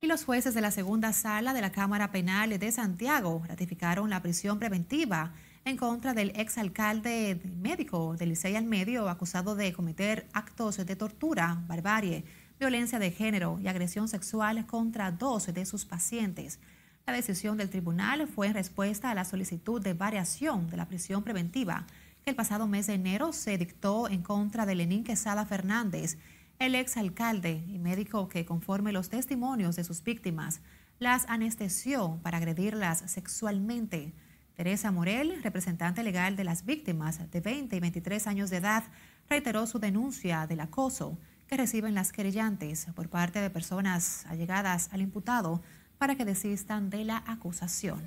y los jueces de la segunda sala de la Cámara Penal de Santiago ratificaron la prisión preventiva en contra del exalcalde médico de Licey al Medio, acusado de cometer actos de tortura, barbarie, violencia de género y agresión sexual contra 12 de sus pacientes. La decisión del tribunal fue en respuesta a la solicitud de variación de la prisión preventiva que el pasado mes de enero se dictó en contra de Lenín Quesada Fernández, el exalcalde y médico que, conforme los testimonios de sus víctimas, las anestesió para agredirlas sexualmente. Teresa Morel, representante legal de las víctimas de 20 y 23 años de edad, reiteró su denuncia del acoso que reciben las querellantes por parte de personas allegadas al imputado para que desistan de la acusación.